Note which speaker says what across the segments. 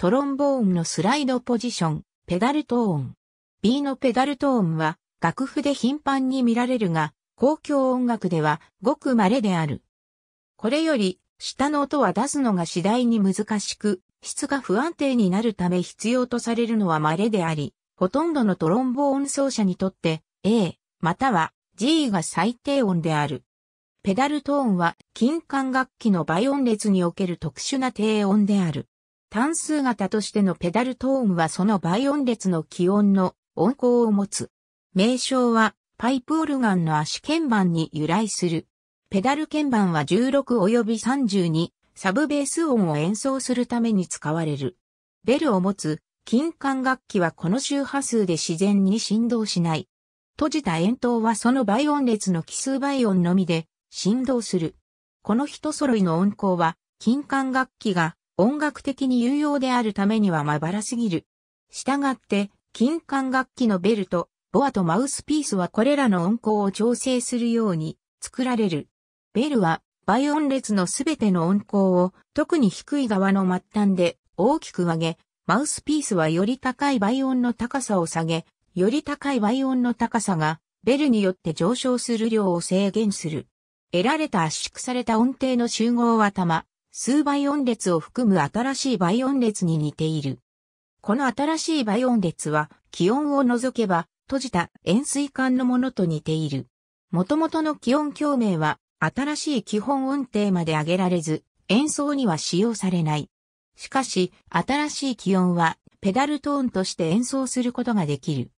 Speaker 1: トロンボーンのスライドポジション、ペダルトーン。B のペダルトーンは楽譜で頻繁に見られるが、公共音楽ではごく稀である。これより、下の音は出すのが次第に難しく、質が不安定になるため必要とされるのは稀であり、ほとんどのトロンボーン奏者にとって A、または G が最低音である。ペダルトーンは金管楽器の倍音列における特殊な低音である。単数型としてのペダルトーンはその倍音列の気温の音高を持つ。名称はパイプオルガンの足鍵盤に由来する。ペダル鍵盤は16及び32サブベース音を演奏するために使われる。ベルを持つ金管楽器はこの周波数で自然に振動しない。閉じた円筒はその倍音列の奇数倍音のみで振動する。この一揃いの音高は金管楽器が音楽的に有用であるためにはまばらすぎる。したがって、金管楽器のベルト、ボアとマウスピースはこれらの音高を調整するように作られる。ベルは倍音列のすべての音高を特に低い側の末端で大きく上げ、マウスピースはより高い倍音の高さを下げ、より高い倍音の高さがベルによって上昇する量を制限する。得られた圧縮された音程の集合は玉、数倍音列を含む新しい倍音列に似ている。この新しい倍音列は、気温を除けば、閉じた円錐管のものと似ている。元々の気温共鳴は、新しい基本音程まで上げられず、演奏には使用されない。しかし、新しい気温は、ペダルトーンとして演奏することができる。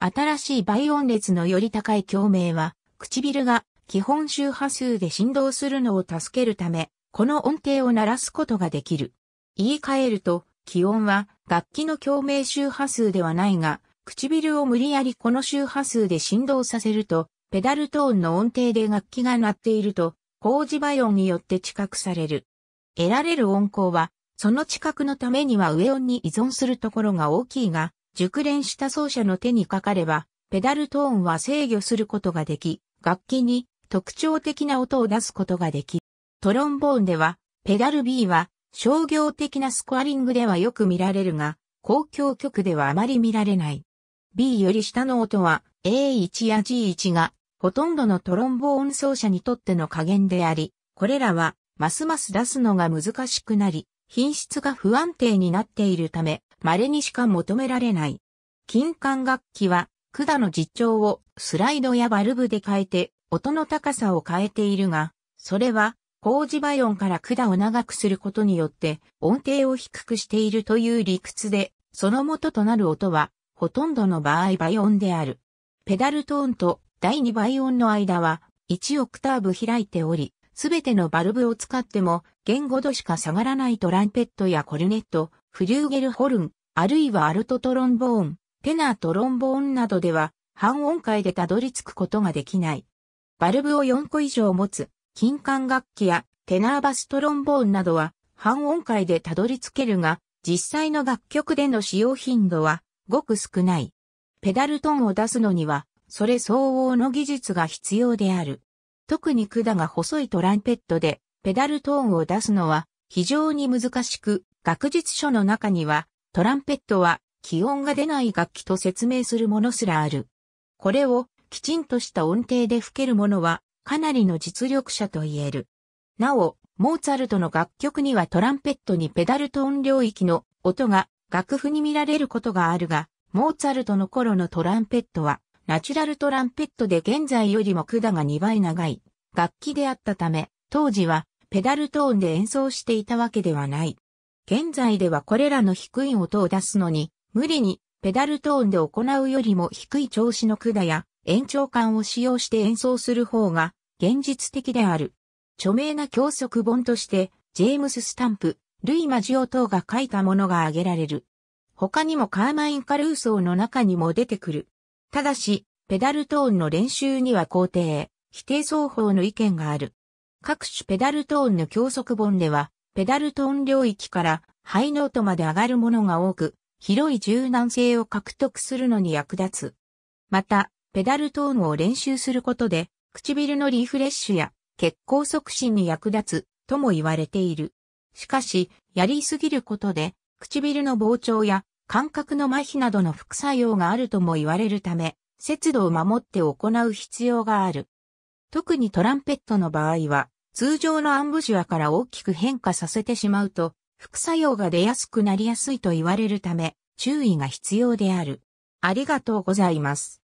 Speaker 1: 新しい倍音列のより高い共鳴は、唇が基本周波数で振動するのを助けるため、この音程を鳴らすことができる。言い換えると、気温は楽器の共鳴周波数ではないが、唇を無理やりこの周波数で振動させると、ペダルトーンの音程で楽器が鳴っていると、工事倍音によって知覚される。得られる音高は、その知覚のためには上音に依存するところが大きいが、熟練した奏者の手にかかれば、ペダルトーンは制御することができ、楽器に特徴的な音を出すことができる。トロンボーンでは、ペダル B は商業的なスコアリングではよく見られるが、公共曲ではあまり見られない。B より下の音は A1 や G1 がほとんどのトロンボーン奏者にとっての加減であり、これらはますます出すのが難しくなり、品質が不安定になっているため、稀にしか求められない。金管楽器は管の実調をスライドやバルブで変えて音の高さを変えているが、それは工事イオンから管を長くすることによって音程を低くしているという理屈で、その元となる音は、ほとんどの場合倍音である。ペダルトーンと第2倍音の間は、1オクターブ開いており、すべてのバルブを使っても、弦5度しか下がらないトランペットやコルネット、フリューゲルホルン、あるいはアルトトロンボーン、テナートロンボーンなどでは、半音階でたどり着くことができない。バルブを4個以上持つ、金管楽器やテナーバストロンボーンなどは半音階でたどり着けるが、実際の楽曲での使用頻度はごく少ない。ペダルトンを出すのには、それ相応の技術が必要である。特に管が細いトランペットで、ペダルトーンを出すのは非常に難しく、学術書の中には、トランペットは気温が出ない楽器と説明するものすらある。これをきちんとした音程で吹けるものはかなりの実力者と言える。なお、モーツァルトの楽曲にはトランペットにペダルト音領域の音が楽譜に見られることがあるが、モーツァルトの頃のトランペットはナチュラルトランペットで現在よりも管が2倍長い楽器であったため、当時はペダルトーンで演奏していたわけではない。現在ではこれらの低い音を出すのに、無理にペダルトーンで行うよりも低い調子の管や延長感を使用して演奏する方が現実的である。著名な教則本として、ジェームス・スタンプ、ルイ・マジオ等が書いたものが挙げられる。他にもカーマイン・カルーソーの中にも出てくる。ただし、ペダルトーンの練習には肯定、否定双方の意見がある。各種ペダルトーンの教則本では、ペダルトーン領域からハイノートまで上がるものが多く、広い柔軟性を獲得するのに役立つ。また、ペダルトーンを練習することで、唇のリフレッシュや血行促進に役立つとも言われている。しかし、やりすぎることで、唇の膨張や感覚の麻痺などの副作用があるとも言われるため、節度を守って行う必要がある。特にトランペットの場合は、通常のアンブジュアから大きく変化させてしまうと、副作用が出やすくなりやすいと言われるため、注意が必要である。ありがとうございます。